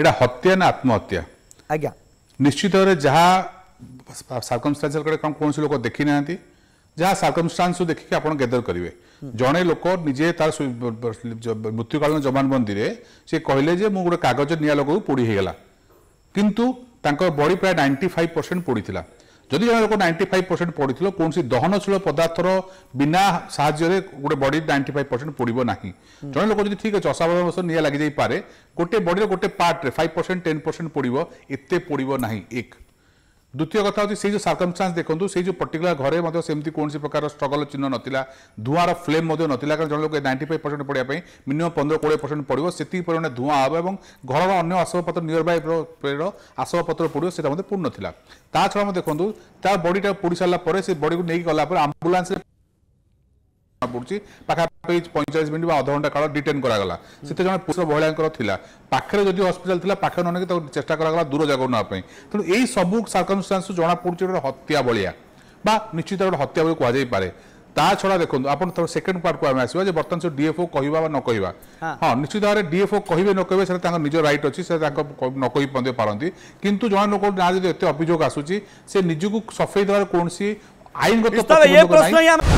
এটা হত্যা না আত্মহত্যা আজ্ঞা নিশ্চিত ভাবে যাহা সার্কমস্টান্সের कडे কোন কোনসি লোক দেখি না ଯାହା ସାର୍କମଷ୍ଟାନ୍ସକୁ ଦେଖିକି ଆପଣ ଗେଦର କରିବେ ଜଣେ ଲୋକ ନିଜେ ତାର ମୃତ୍ୟୁକାଳୀନ ଜମାନବନ୍ଦୀରେ ସେ କହିଲେ ଯେ ମୁଁ ଗୋଟେ କାଗଜ ନିଆଁ ଲଗାଉ ପୋଡ଼ି ହେଇଗଲା କିନ୍ତୁ ତାଙ୍କ ବଡି ପ୍ରାୟ ନାଇଣ୍ଟି ଫାଇଭ୍ ପରସେଣ୍ଟ ପୋଡ଼ିଥିଲା ଯଦି ଜଣେ ଲୋକ ନାଇଣ୍ଟି ଫାଇଭ୍ ପରସେଣ୍ଟ ପଡ଼ିଥିଲ କୌଣସି ଦହନଶୀଳ ପଦାର୍ଥର ବିନା ସାହାଯ୍ୟରେ ଗୋଟେ ବଡି ନାଇଣ୍ଟି ଫାଇଭ୍ ପରସେଣ୍ଟ ପୋଡ଼ିବ ନାହିଁ ଜଣେ ଲୋକ ଯଦି ଠିକ୍ ଅଛି ଅସାବଧାନ ବଶତଃ ନିଆଁ ଲାଗିଯାଇପାରେ ଗୋଟେ ବଡିର ଗୋଟେ ପାର୍ଟରେ ଫାଇଭ୍ ପରସେଣ୍ଟ ଟେନ୍ ପରସେଣ୍ଟ ପୋଡ଼ିବ ଏତେ ପୋଡ଼ିବ ନାହିଁ ଏକ দ্বিতীয় কথা হচ্ছে সেই যে সার্কমস্টান্স দেখুন সেই যে পর্টিকুলার ঘরে সেমি সেমতি প্রকার স্ট্রগল চিহ্ন নথিলা ধূয়াঁর ফ্লেম মধ্যে নথিলা কারণ জন লোক নাইনটি ফাইভ পরসেন্ট পড়া মিনিমম পনেরো কোড়ি পরসেন্ট পড়ব সেটি পরিমাণে ধূয়া হব এবং ঘরের অন্য আসবাবপত্র নিয়র বাই আসবাবপত্র পড়ব সেটা মধ্যে পড়ুন তা ছড়া দেখুন তার বডিটা পড়ি সারা পরে সেই বডি নিয়ে গলাপরে আম্বুলান্সে পড়ুছি পাখাপাখি পঁয়চাশ মিনিট বা অধঘণ্টা কাল ডিটেন করাগলা সেতে জন পুরুষ মহিলাঙ্কর লা পাখে যদি হসপিটাল লা পাখে ননেকি তাকে চেষ্টা করা করাগলা দূর জায়গা নেওয়া ପାଇଁ এই সবু সার্কমস্টান্স জনা পড়ুছে গোটে হত্যা ভলিয়া বা নিশ্চিত গোটে হত্যা বলে কুয়া পারে তা ছড়া দেখুন আপনার সেকেন্ড পার্টক আমি আসবা যে বর্তমান সে ডিএফও কহবা বা নকহবা হ্যাঁ নিশ্চিত ভাবে ডিএফও কহবে নকহবে সেটা তাঁর নিজ রাইট অছি সেটা তাঁর নকহি পারতি কিন্তু জন লোক না যদি এত অভিযোগ আসুচি সে নিজকে সফেই দেওয়ার কোণী আইনগত